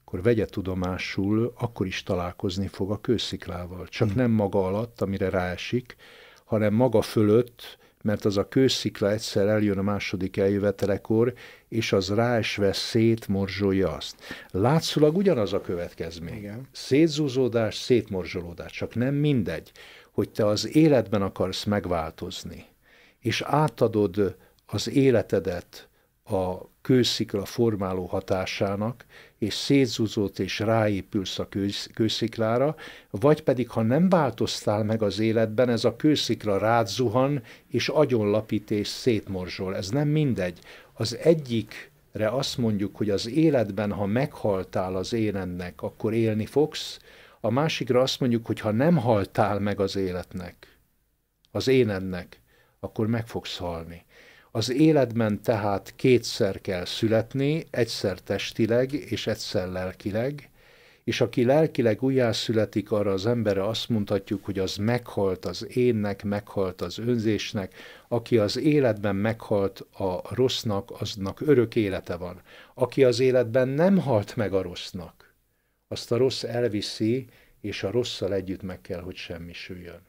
S2: akkor vegye tudomásul, akkor is találkozni fog a kősziklával. Csak hm. nem maga alatt, amire ráesik, hanem maga fölött, mert az a kőszikla egyszer eljön a második eljövetelekor, és az ráesve szétmorzsolja azt. Látszólag ugyanaz a következmény. Igen. Szétzúzódás, szétmorzsolódás, csak nem mindegy, hogy te az életben akarsz megváltozni, és átadod az életedet a kőszikla formáló hatásának, és szétszúzott és ráépülsz a kősziklára, vagy pedig, ha nem változtál meg az életben, ez a kőszikla rád zuhan, és agyonlapít és szétmorzsol. Ez nem mindegy. Az egyikre azt mondjuk, hogy az életben, ha meghaltál az élennek, akkor élni fogsz, a másikra azt mondjuk, hogy ha nem haltál meg az életnek, az énednek, akkor meg fogsz halni. Az életben tehát kétszer kell születni, egyszer testileg és egyszer lelkileg, és aki lelkileg újjászületik, arra az emberre azt mondhatjuk, hogy az meghalt az énnek, meghalt az önzésnek, aki az életben meghalt a rossznak, aznak örök élete van. Aki az életben nem halt meg a rossznak, azt a rossz elviszi, és a rosszal együtt meg kell, hogy semmisüljön.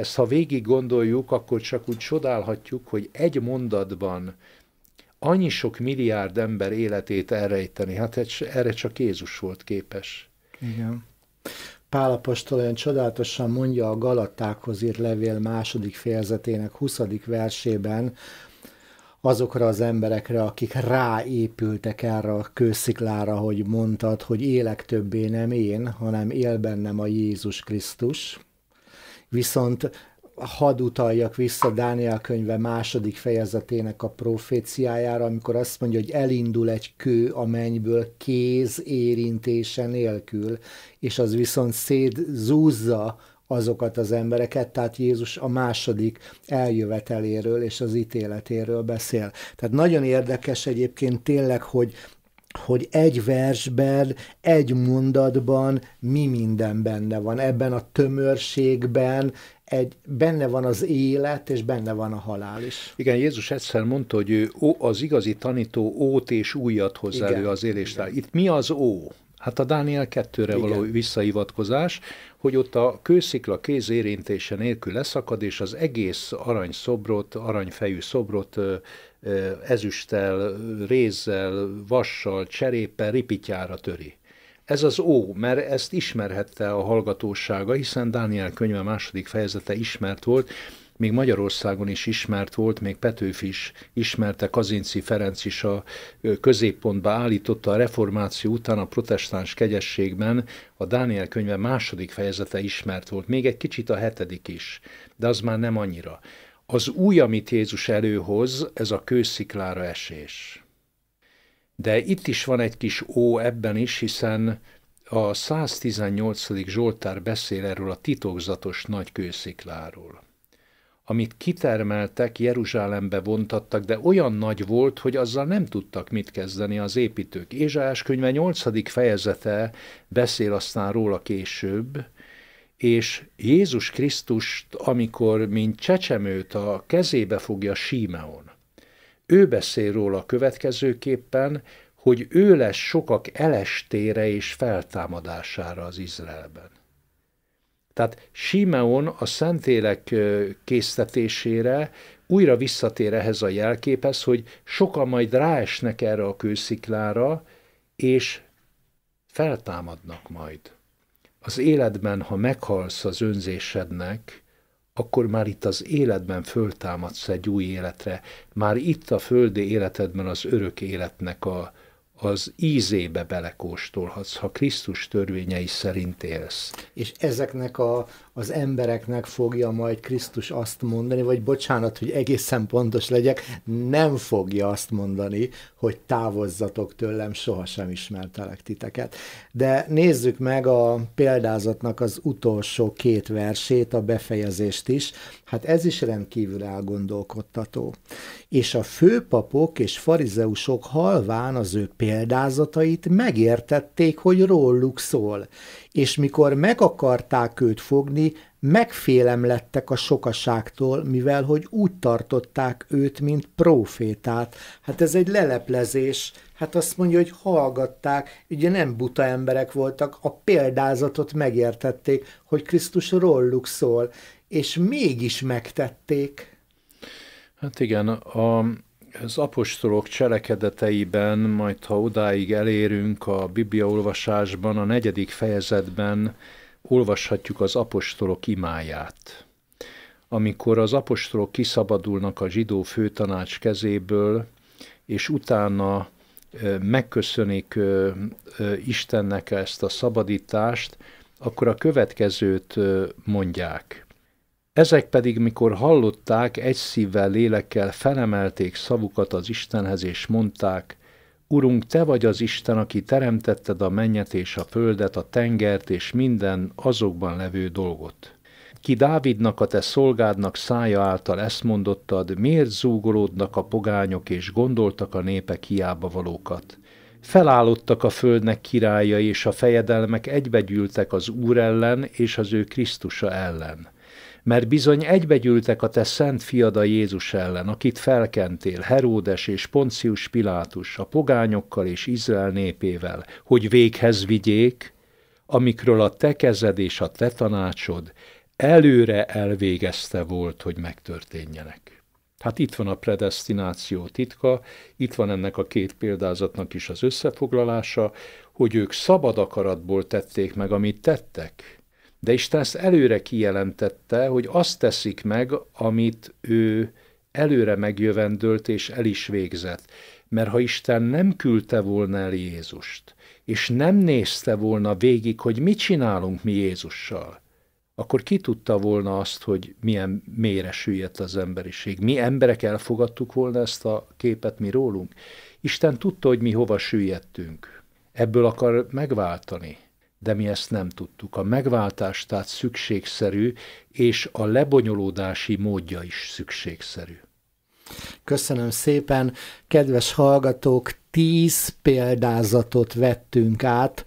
S2: Ezt ha végig gondoljuk, akkor csak úgy csodálhatjuk, hogy egy mondatban annyi sok milliárd ember életét elrejteni, hát erre csak Jézus volt képes.
S1: Igen. Pálapostól olyan csodálatosan mondja a Galatákhoz írt levél második fejezetének 20. versében, azokra az emberekre, akik ráépültek erre a kősziklára, hogy mondtad, hogy élek többé nem én, hanem él bennem a Jézus Krisztus viszont hadd utaljak vissza Dániel könyve második fejezetének a proféciájára, amikor azt mondja, hogy elindul egy kő a mennyből kéz érintése nélkül, és az viszont szétzúzza azokat az embereket, tehát Jézus a második eljöveteléről és az ítéletéről beszél. Tehát nagyon érdekes egyébként tényleg, hogy hogy egy versben, egy mondatban mi minden benne van. Ebben a tömörségben egy, benne van az élet, és benne van a halál is.
S2: Igen, Jézus egyszer mondta, hogy ő az igazi tanító ót és újat hozzá elő az éléstár. Itt mi az ó? Hát a Dániel 2-re való visszaivatkozás, hogy ott a kőszikla kéz érintése nélkül leszakad, és az egész arany szobrot, aranyfejű szobrot ezüsttel, rézzel, vassal, cseréppel, ripityára töri. Ez az ó, mert ezt ismerhette a hallgatósága, hiszen Dániel könyve második fejezete ismert volt, még Magyarországon is ismert volt, még Petőfi is ismerte, Kazinci Ferenc is a középpontba állította a reformáció után a protestáns kegyességben, a Dániel könyve második fejezete ismert volt, még egy kicsit a hetedik is, de az már nem annyira. Az új, amit Jézus előhoz, ez a kősziklára esés. De itt is van egy kis ó ebben is, hiszen a 118. Zsoltár beszél erről a titokzatos nagy kőszikláról amit kitermeltek, Jeruzsálembe vontattak, de olyan nagy volt, hogy azzal nem tudtak mit kezdeni az építők. Ézsás könyve 8. fejezete beszél aztán róla később, és Jézus Krisztust, amikor mint csecsemőt a kezébe fogja Símeon, ő beszél róla következőképpen, hogy ő lesz sokak elestére és feltámadására az Izraelben. Tehát Simeon a Szentélek késztetésére újra visszatér ehhez a jelképhez, hogy sokan majd ráesnek erre a kősziklára, és feltámadnak majd az életben, ha meghalsz az önzésednek, akkor már itt az életben föltámadsz egy új életre, már itt a földi életedben az örök életnek a, az ízébe belekóstolhatsz, ha Krisztus törvényei szerint élsz.
S1: És ezeknek a, az embereknek fogja majd Krisztus azt mondani, vagy bocsánat, hogy egészen pontos legyek, nem fogja azt mondani, hogy távozzatok tőlem, sohasem ismertelek titeket. De nézzük meg a példázatnak az utolsó két versét, a befejezést is, Hát ez is rendkívül elgondolkodtató. És a főpapok és farizeusok halván az ő példázatait megértették, hogy róluk szól, és mikor meg akarták őt fogni, megfélemlettek a sokaságtól, mivel hogy úgy tartották őt, mint profétát. Hát ez egy leleplezés, hát azt mondja, hogy hallgatták, ugye nem buta emberek voltak, a példázatot megértették, hogy Krisztus róluk szól, és mégis megtették.
S2: Hát igen, a, az apostolok cselekedeteiben, majd ha odáig elérünk a bibliaolvasásban, a negyedik fejezetben olvashatjuk az apostolok imáját. Amikor az apostolok kiszabadulnak a zsidó főtanács kezéből, és utána megköszönik Istennek ezt a szabadítást, akkor a következőt mondják. Ezek pedig, mikor hallották, egy szívvel lélekkel felemelték szavukat az Istenhez, és mondták, Urunk, Te vagy az Isten, aki teremtetted a mennyet és a földet, a tengert és minden azokban levő dolgot. Ki Dávidnak, a Te szolgádnak szája által ezt mondottad, miért zúgolódnak a pogányok és gondoltak a népek hiába valókat. Felállottak a földnek királya és a fejedelmek egybegyűltek az Úr ellen és az ő Krisztusa ellen mert bizony egybegyűltek a te szent fiada Jézus ellen, akit felkentél, Heródes és Poncius Pilátus, a pogányokkal és Izrael népével, hogy véghez vigyék, amikről a te kezed és a te tanácsod előre elvégezte volt, hogy megtörténjenek. Hát itt van a predestináció titka, itt van ennek a két példázatnak is az összefoglalása, hogy ők szabad akaratból tették meg, amit tettek, de Isten ezt előre kijelentette, hogy azt teszik meg, amit ő előre megjövendőlt és el is végzett. Mert ha Isten nem küldte volna el Jézust, és nem nézte volna végig, hogy mit csinálunk mi Jézussal, akkor ki tudta volna azt, hogy milyen mélyre süllyedt az emberiség. Mi emberek elfogadtuk volna ezt a képet mi rólunk. Isten tudta, hogy mi hova süllyedtünk. Ebből akar megváltani de mi ezt nem tudtuk. A megváltás tehát szükségszerű, és a lebonyolódási módja is szükségszerű.
S1: Köszönöm szépen. Kedves hallgatók, tíz példázatot vettünk át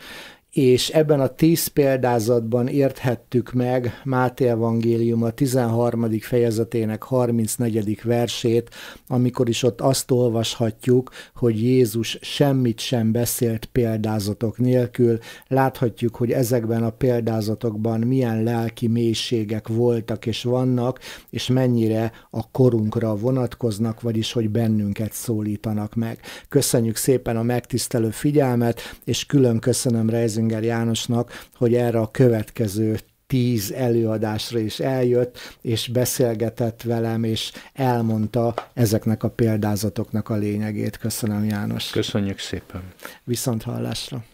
S1: és ebben a tíz példázatban érthettük meg Máté Evangélium a 13. fejezetének 34. versét, amikor is ott azt olvashatjuk, hogy Jézus semmit sem beszélt példázatok nélkül. Láthatjuk, hogy ezekben a példázatokban milyen lelki mélységek voltak és vannak, és mennyire a korunkra vonatkoznak, vagyis hogy bennünket szólítanak meg. Köszönjük szépen a megtisztelő figyelmet, és külön köszönöm rejzünk Ratzinger Jánosnak, hogy erre a következő tíz előadásra is eljött, és beszélgetett velem, és elmondta ezeknek a példázatoknak a lényegét. Köszönöm, János. Köszönjük szépen. Viszont hallásra.